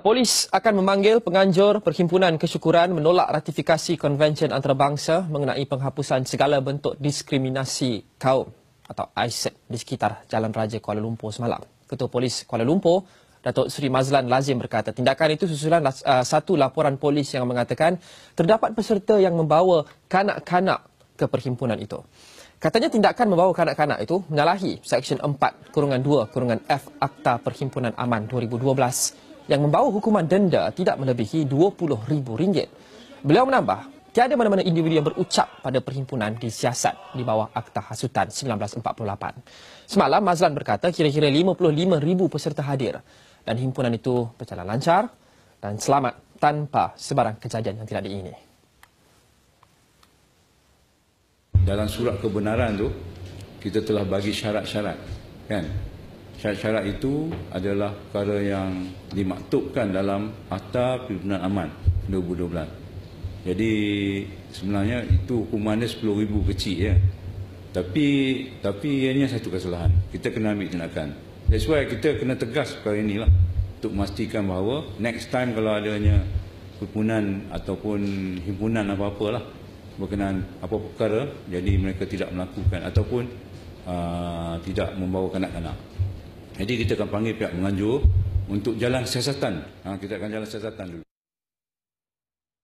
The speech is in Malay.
polis akan memanggil penganjur Perhimpunan Kesyukuran menolak ratifikasi Konvensyen Antarabangsa mengenai penghapusan segala bentuk diskriminasi kaum atau ISEP di sekitar Jalan Raja Kuala Lumpur semalam. Ketua Polis Kuala Lumpur, Datuk Seri Mazlan Lazim berkata, tindakan itu susulan uh, satu laporan polis yang mengatakan terdapat peserta yang membawa kanak-kanak ke perhimpunan itu. Katanya tindakan membawa kanak-kanak itu menyalahi Seksyen 4 kurungan 2 kurungan F Akta Perhimpunan Aman 2012 yang membawa hukuman denda tidak melebihi RM20,000. Beliau menambah, tiada mana-mana individu yang berucap pada perhimpunan disiasat di bawah Akta Hasutan 1948. Semalam, Mazlan berkata kira-kira 55,000 peserta hadir dan himpunan itu berjalan lancar dan selamat tanpa sebarang kejadian yang tidak diingini. Dalam surat kebenaran tu kita telah bagi syarat-syarat kan syarat-syarat itu adalah perkara yang dimaktubkan dalam Akta Pimpinan Aman 2012. Jadi sebenarnya itu hukumannya 10,000 kecil ya. Tapi tapi ianya satu kesalahan. Kita kena ambil tindakan. That's why kita kena tegas perkara inilah untuk memastikan bahawa next time kalau adanya perkumpulan ataupun himpunan apa-apalah berkenaan apa-apa perkara jadi mereka tidak melakukan ataupun uh, tidak membawa kanak-kanak. Jadi kita akan panggil pihak menganjur untuk jalan siasatan. Ha, kita akan jalan siasatan dulu.